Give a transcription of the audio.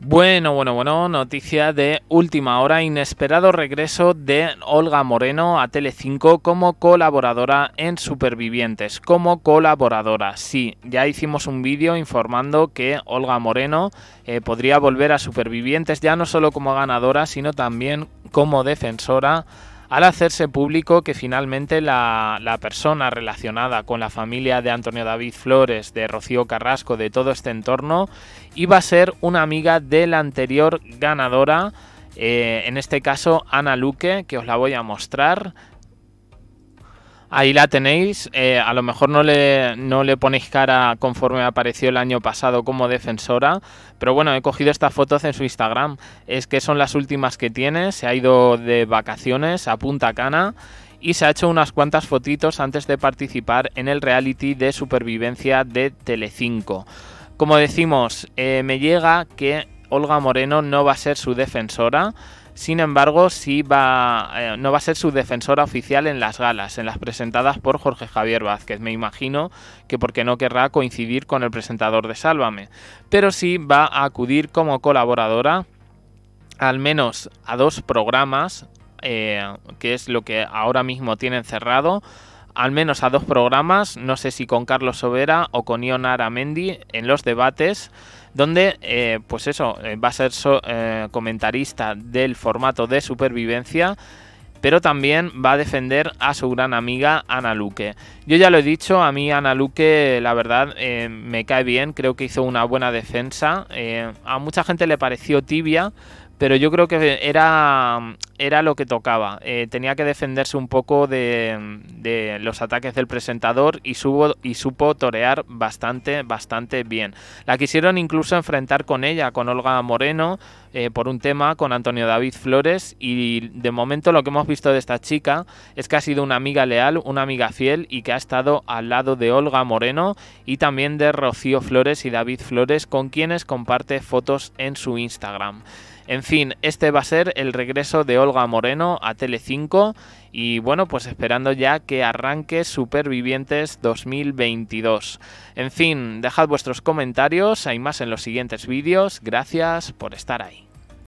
Bueno, bueno, bueno, noticia de última hora, inesperado regreso de Olga Moreno a Telecinco como colaboradora en Supervivientes, como colaboradora. Sí, ya hicimos un vídeo informando que Olga Moreno eh, podría volver a Supervivientes ya no solo como ganadora, sino también como defensora al hacerse público que finalmente la, la, persona relacionada con la familia de Antonio David Flores, de Rocío Carrasco, de todo este entorno, iba a ser una amiga de la anterior ganadora, eh, en este caso Ana Luque, que os la voy a mostrar. Ahí la tenéis, eh, a lo mejor no le, no le ponéis cara conforme apareció el año pasado como defensora, pero bueno, he cogido estas fotos en su Instagram, es que son las últimas que tiene, se ha ido de vacaciones a Punta Cana y se ha hecho unas cuantas fotitos antes de participar en el reality de supervivencia de Telecinco. Como decimos, eh, me llega que Olga Moreno no va a ser su defensora, sin embargo, sí va, eh, no va a ser su defensora oficial en las galas, en las presentadas por Jorge Javier Vázquez. Me imagino que porque no querrá coincidir con el presentador de Sálvame. Pero sí va a acudir como colaboradora al menos a dos programas, eh, que es lo que ahora mismo tienen cerrado al menos a dos programas, no sé si con Carlos Sobera o con Ionara Aramendi, en los debates, donde, eh, pues eso, eh, va a ser eh, comentarista del formato de supervivencia, pero también va a defender a su gran amiga Ana Luque. Yo ya lo he dicho, a mí Ana Luque, la verdad, me cae bien, creo que hizo una buena defensa. a mucha gente le pareció tibia, pero yo creo que era, era lo que tocaba. Eh, tenía que defenderse un poco de, los ataques del presentador y, y supo torear bastante, bastante bien. La quisieron incluso enfrentar con ella, con Olga Moreno, eh, por un tema, con Antonio David Flores y de momento lo que hemos visto de esta chica es que ha sido una amiga leal, una amiga fiel y que ha estado al lado de Olga Moreno y también de Rocío Flores y David Flores con quienes comparte fotos en su Instagram. En fin, este va a ser el regreso de Olga Moreno a Telecinco y bueno, pues esperando ya que arranque Supervivientes 2022. En fin, dejad vuestros comentarios, hay más en los siguientes vídeos, gracias por estar ahí.